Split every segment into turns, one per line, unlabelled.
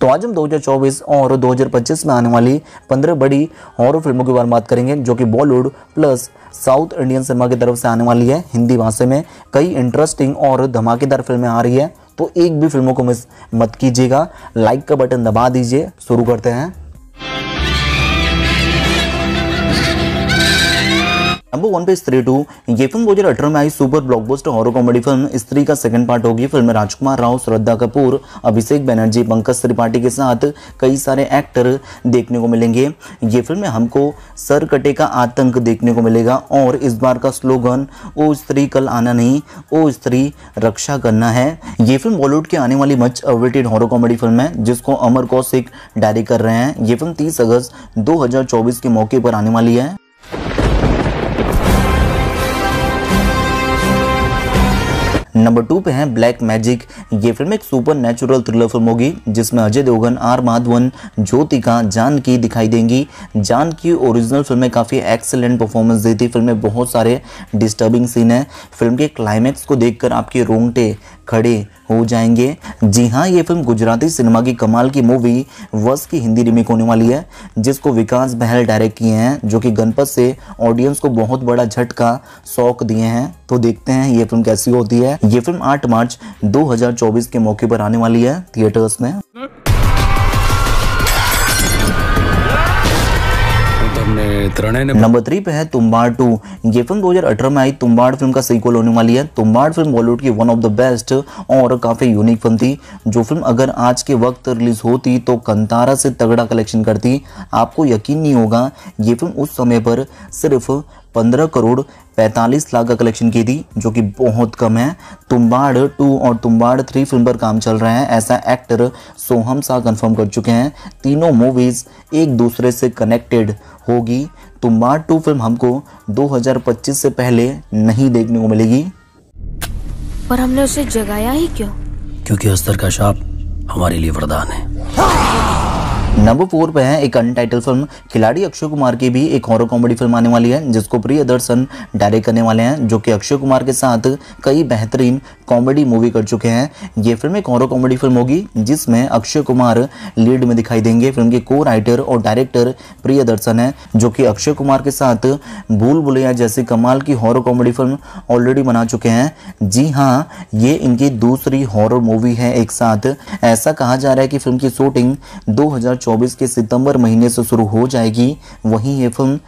तो आज हम 2024 और 2025 में आने वाली 15 बड़ी हॉरर फिल्मों के बारे में बात करेंगे जो कि Bollywood plus South Indian cinema की तरफ से आने वाली है हिंदी भाषा में कई इंटरेस्टिंग और धमाकेदार फिल्में आ रही है तो एक भी फिल्मों को मिस मत कीजिएगा लाइक का बटन दबा दीजिए शुरू करते हैं नंबर वन पे स्त्री टू ये फिल्म अठारह में आई super blockbuster horror comedy film Stree का सेकंड पार्ट होगी फिल्म में राजकुमार राव श्रद्धा कपूर अभिषेक बनर्जी पंकज त्रिपाठी के साथ कई सारे एक्टर देखने को मिलेंगे ये फिल्म में हमको सर कटे का आतंक देखने को मिलेगा और इस बार का स्लोगन ओ स्त्री कल आना नहीं ओ स्त्री रक्षा करना है ये फिल्म बॉलीवुड की आने वाली much awaited horror comedy film है जिसको अमर कौशिक डायरी कर रहे हैं ये फिल्म तीस अगस्त दो के मौके पर आने वाली है नंबर टू पे है ब्लैक मैजिक ये फिल्म एक सुपर नेचुरल थ्रिलर फिल्म होगी जिसमें अजय देवगन आर माधवन ज्योतिका जानकी दिखाई देंगी जानकी ओरिजिनल फिल्म में काफ़ी एक्सेलेंट परफॉर्मेंस दी थी फिल्म में बहुत सारे डिस्टर्बिंग सीन है फिल्म के क्लाइमैक्स को देखकर आपके रोंगटे खड़े हो जाएंगे जी हाँ ये फिल्म गुजराती सिनेमा की कमाल की मूवी वस की हिंदी रिमेक होने वाली है जिसको विकास बहल डायरेक्ट किए हैं जो कि गणपत से ऑडियंस को बहुत बड़ा झटका शौक दिए हैं तो देखते हैं ये फिल्म कैसी होती है ये फिल्म 8 मार्च 2024 के मौके पर आने वाली है थिएटर्स में नंबर थ्री पे है तुम्बाड़ टू ये फिल्म 2018 में आई तुम्बाड़ फिल्म का सीक्वल होने वाली है तुम्बाड़ फिल्म बॉलीवुड की वन ऑफ द बेस्ट और काफ़ी यूनिक फिल्म थी जो फिल्म अगर आज के वक्त रिलीज होती तो कंतारा से तगड़ा कलेक्शन करती आपको यकीन नहीं होगा ये फिल्म उस समय पर सिर्फ पंद्रह करोड़ पैंतालीस लाख का कलेक्शन की थी जो कि बहुत कम है तुम्बाड़ टू और तुम्बाड़ थ्री फिल्म पर काम चल रहा है ऐसा एक्टर सोहम शाह कंफर्म कर चुके हैं तीनों मूवीज़ एक दूसरे से कनेक्टेड होगी तुम्बाड़ टू फिल्म हमको 2025 से पहले नहीं देखने को मिलेगी पर हमने उसे जगाया ही क्यों क्योंकि अस्तर का शाप हमारे लिए वरदान है हाँ। नंबर फोर पे है एक अनटाइटल फिल्म खिलाड़ी अक्षय कुमार की भी एक हॉरर कॉमेडी फिल्म आने वाली है जिसको प्रिय दर्शन डायरेक्ट करने वाले हैं जो कि अक्षय कुमार के साथ कई बेहतरीन कॉमेडी मूवी कर चुके हैं ये फिल्म एक और कॉमेडी फिल्म होगी जिसमें अक्षय कुमार लीड में दिखाई देंगे फिल्म के को राइटर और डायरेक्टर प्रिय दर्शन है जो कि अक्षय कुमार के साथ भूल भुलैया जैसी कमाल की हॉरर कॉमेडी फिल्म ऑलरेडी बना चुके हैं जी हाँ ये इनकी दूसरी हॉरर मूवी है एक साथ ऐसा कहा जा रहा है कि फिल्म की शूटिंग 2024 के सितंबर महीने से शुरू हो जाएगी वहीं ये फिल्म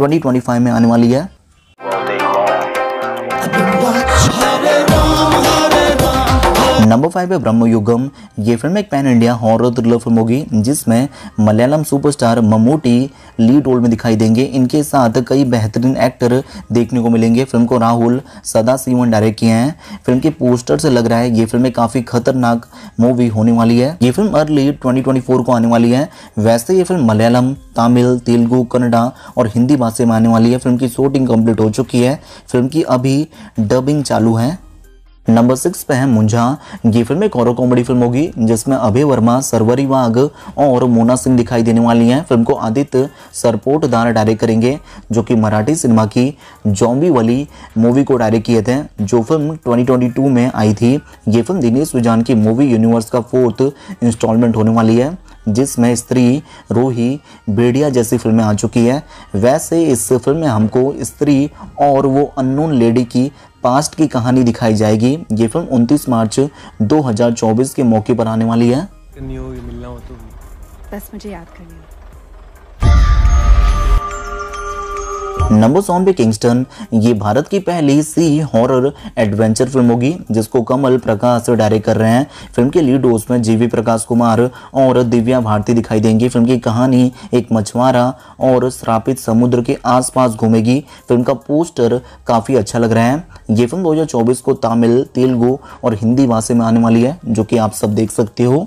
2025 में आने वाली है नंबर फाइव है ब्रह्म युगम ये फिल्म एक pan India horror thriller film होगी जिसमें Malayalam superstar Mammootty lead role में दिखाई देंगे इनके साथ कई बेहतरीन एक्टर देखने को मिलेंगे फिल्म को राहुल सदा सीवन डायरेक्ट किए हैं फिल्म के पोस्टर से लग रहा है ये फिल्म एक काफ़ी खतरनाक मूवी होने वाली है ये फिल्म अर्ली ट्वेंटी को आने वाली है वैसे ये फिल्म मलयालम तमिल तेलुगु कन्नडा और हिंदी भाषा में आने वाली है फिल्म की शूटिंग कंप्लीट हो चुकी है फिल्म की अभी डबिंग चालू है नंबर सिक्स पे है मुंझा ये फिल्म एक और कॉमेडी फिल्म होगी जिसमें अभय वर्मा सरवरी वाग और मोना सिंह दिखाई देने वाली हैं फिल्म को आदित्य सरपोट सरपोटदार डायरेक्ट करेंगे जो कि मराठी सिनेमा की जॉम्बी वाली मूवी को डायरेक्ट किए थे जो फिल्म 2022 में आई थी ये फिल्म दिनेश विजान की मूवी यूनिवर्स का फोर्थ इंस्टॉलमेंट होने वाली है जिसमें स्त्री रूही भेड़िया जैसी फिल्में आ चुकी है वैसे इस फिल्म में हमको स्त्री और वो अननोन लेडी की पास्ट की कहानी दिखाई जाएगी ये फिल्म 29 मार्च 2024 के मौके पर आने वाली है मिलना हो तो बस मुझे याद करनी नंबर सॉन पे किंगस्टन ये भारत की पहली सी हॉरर एडवेंचर फिल्म होगी जिसको कमल प्रकाश डायरेक्ट कर रहे हैं फिल्म के लीड रोल्स में जीवी प्रकाश कुमार और दिव्या भारती दिखाई देंगी फिल्म की कहानी एक मछुआरा और श्रापित समुद्र के आसपास घूमेगी फिल्म का पोस्टर काफ़ी अच्छा लग रहा है ये फिल्म दो को तमिल तेलुगु और हिंदी भाषा में आने वाली है जो कि आप सब देख सकते हो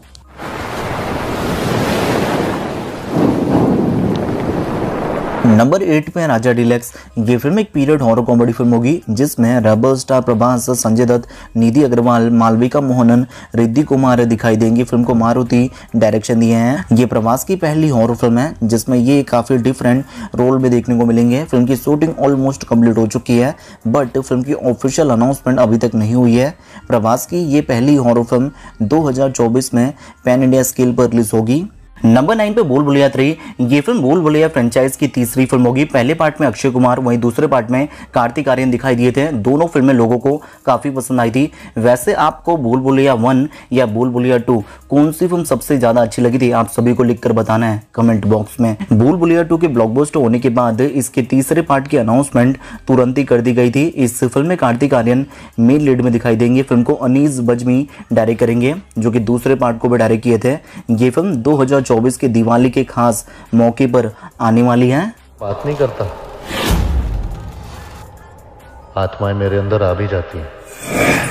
नंबर एट में राजा डिलेक्स ये फिल्म एक पीरियड हॉरर कॉमेडी फिल्म होगी जिसमें रबल स्टार प्रभास संजय दत्त निधि अग्रवाल मालविका मोहनन रिद्धि कुमार दिखाई देंगी फिल्म को मारुति डायरेक्शन दिए हैं ये प्रभास की पहली हॉरर फिल्म है जिसमें ये काफ़ी डिफरेंट रोल में देखने को मिलेंगे फिल्म की शूटिंग ऑलमोस्ट कम्प्लीट हो चुकी है बट फिल्म की ऑफिशियल अनाउंसमेंट अभी तक नहीं हुई है प्रभास की ये पहली हॉरर फिल्म दो में पैन इंडिया स्केल पर रिलीज होगी नंबर नाइन पे बोल बुलिया थ्री ये फिल्म बोल बुलिया फ्रेंचाइज की तीसरी फिल्म होगी पहले पार्ट में अक्षय कुमार वहीं दूसरे पार्ट में कार्तिक आर्यन दिखाई दिए थे दोनों फिल्में लोगों को काफ़ी पसंद आई थी वैसे आपको बोल बुलिया वन या बोल बुलिया टू कौन सी फिल्म सबसे ज़्यादा अच्छी लगी थी आप सभी को लिख बताना है कमेंट बॉक्स में बोल बुलिया टू के ब्लॉक होने के बाद इसके तीसरे पार्ट की अनाउंसमेंट तुरंत ही कर दी गई थी इस फिल्म में कार्तिक आर्यन मेन लीड में दिखाई देंगे फिल्म को अनिज बजमी डायरेक्ट करेंगे जो कि दूसरे पार्ट को भी डायरेक्ट किए थे ये फिल्म दो 2024 की दिवाली के खास मौके पर आने वाली है बात नहीं करता आत्माएं मेरे अंदर आ भी जाती हैं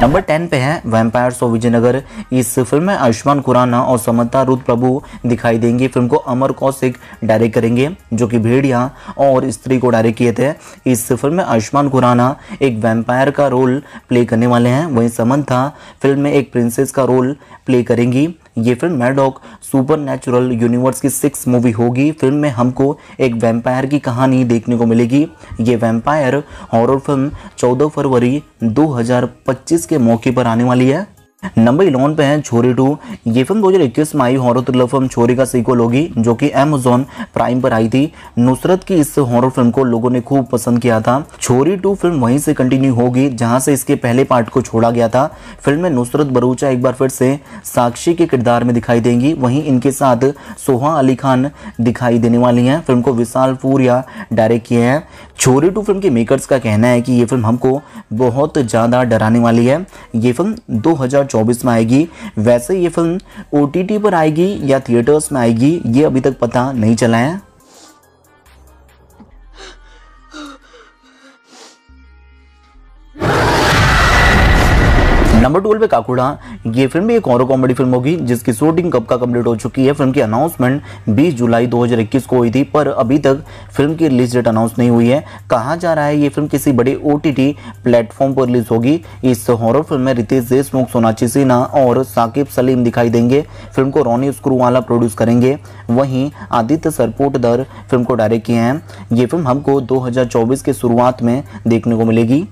नंबर टेन पे है वेम्पायर सो विजयनगर इस फिल्म में आयुष्मान खुराना और समता रुद प्रभु दिखाई देंगे फिल्म को अमर कौशिक डायरेक्ट करेंगे जो कि भेड़िया और स्त्री को डायरेक्ट किए थे इस फिल्म में आयुष्मान खुराना एक वेम्पायर का रोल प्ले करने वाले हैं वहीं समंथा फिल्म में एक प्रिंसेस का रोल प्ले करेंगी ये film Maddock super natural universe की सिक्स मूवी होगी फिल्म में हमको एक वेम्पायर की कहानी देखने को मिलेगी ये वेम्पायर हॉरर फिल्म 14 फरवरी 2025 के मौके पर आने वाली है नंबर इलेवन पे है छोरी टू ये फिल्म दो हज़ार इक्कीस में आई हॉरर थ्रिलर फिल्म छोरी का सीक्वल होगी जो कि अमेजोन प्राइम पर आई थी नुसरत की इस हॉरर फिल्म को लोगों ने खूब पसंद किया था छोरी टू फिल्म वहीं से कंटिन्यू होगी जहां से इसके पहले पार्ट को छोड़ा गया था फिल्म में नुसरत बरूचा एक बार फिर से साक्षी के किरदार में दिखाई देंगी वहीं इनके साथ सोहा अली खान दिखाई देने वाली हैं फिल्म को विशाल पूरिया डायरेक्ट किए हैं छोरी टू फिल्म के मेकर्स का कहना है कि ये फिल्म हमको बहुत ज़्यादा डराने वाली है ये फिल्म दो 2024 में आएगी वैसे ये फिल्म ओ पर आएगी या थिएटर्स में आएगी ये अभी तक पता नहीं चला है नंबर ट्वेल्व पे काकुड़ा ये फिल्म भी एक और कॉमेडी फिल्म होगी जिसकी शूटिंग कब का कंप्लीट हो चुकी है फिल्म की अनाउंसमेंट 20 जुलाई 2021 को हुई थी पर अभी तक फिल्म की रिलीज डेट अनाउंस नहीं हुई है कहा जा रहा है ये फिल्म किसी बड़े ओ प्लेटफॉर्म पर रिलीज होगी इस हॉरर फिल्म में रितेश देशमुख सोनाची सिन्हा और साकिब सलीम दिखाई देंगे फिल्म को रोनी स्क्रूवाला प्रोड्यूस करेंगे वहीं आदित्य सरपोटदर फिल्म को डायरेक्ट किए हैं ये फिल्म हमको 2024 के शुरुआत में देखने को मिलेगी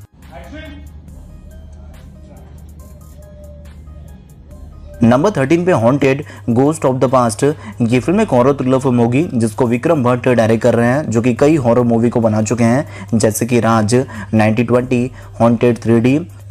नंबर थर्टीन पे haunted ghost of the past ये फिल्म एक हॉरर थ्रिलर फिल्म होगी जिसको विक्रम भट्ट डायरेक्ट कर रहे हैं जो कि कई हॉरर मूवी को बना चुके हैं जैसे कि राज 1920 हॉन्टेड थ्री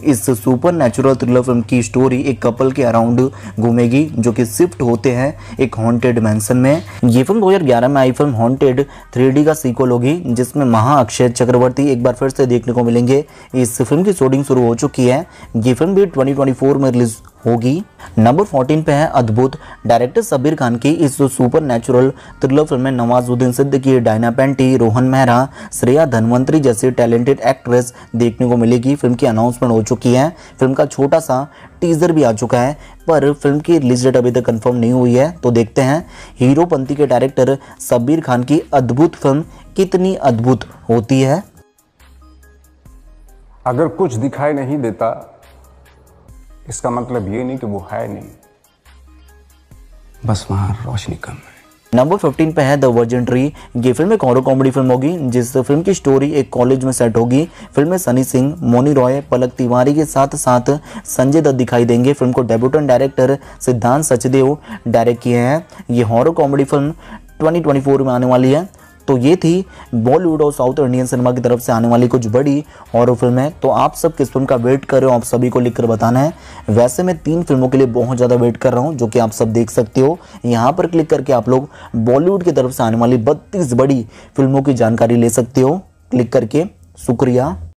इस सुपर नेचुरल थ्रिलर फिल्म की स्टोरी एक कपल के अराउंड घूमेगी जो कि शिफ्ट होते हैं एक हॉन्टेड मैंसन में ये फिल्म 2011 में आई फिल्म हॉन्टेड थ्री का सीक्वल होगी जिसमें महा अक्षय चक्रवर्ती एक बार फिर से देखने को मिलेंगे इस फिल्म की शूटिंग शुरू हो चुकी है ये फिल्म भी ट्वेंटी में रिलीज होगी नंबर 14 पे है अद्भुत डायरेक्टर सबीर खान की इस सुपर नेचुरल थ्रिलर फिल्म में नवाजुद्दीन सिद्दीकी डायना पेंटी रोहन मेहरा श्रेया धनवंतरी जैसी टैलेंटेड एक्ट्रेस देखने को मिलेगी फिल्म की अनाउंसमेंट हो चुकी है फिल्म का छोटा सा टीजर भी आ चुका है पर फिल्म की रिलीज डेट अभी तक कंफर्म नहीं हुई है तो देखते हैं पंथी के डायरेक्टर सब्बीर खान की अद्भुत फिल्म कितनी अद्भुत होती है अगर कुछ दिखाई नहीं देता इसका मतलब ये नहीं कि वो है नहीं बस वहां रोशनी कम है नंबर फिफ्टीन पे है द वर्जन ट्री ये फिल्म एक हॉरर कॉमेडी फिल्म होगी जिस फिल्म की स्टोरी एक कॉलेज में सेट होगी फिल्म में सनी सिंह मोनी रॉय पलक तिवारी के साथ साथ संजय दत्त दिखाई देंगे फिल्म को डेब्यूटन डायरेक्टर सिद्धांत सचदेव डायरेक्ट किए हैं ये हॉरर कॉमेडी फिल्म 2024 में आने वाली है तो ये थी बॉलीवुड और साउथ इंडियन सिनेमा की तरफ से आने वाली कुछ बड़ी और फिल्में तो आप सब किस फिल्म का वेट कर रहे हो आप सभी को लिखकर बताना है वैसे मैं तीन फिल्मों के लिए बहुत ज़्यादा वेट कर रहा हूँ जो कि आप सब देख सकते हो यहाँ पर क्लिक करके आप लोग बॉलीवुड की तरफ से आने वाली बत्तीस बड़ी फिल्मों की जानकारी ले सकते हो क्लिक करके शुक्रिया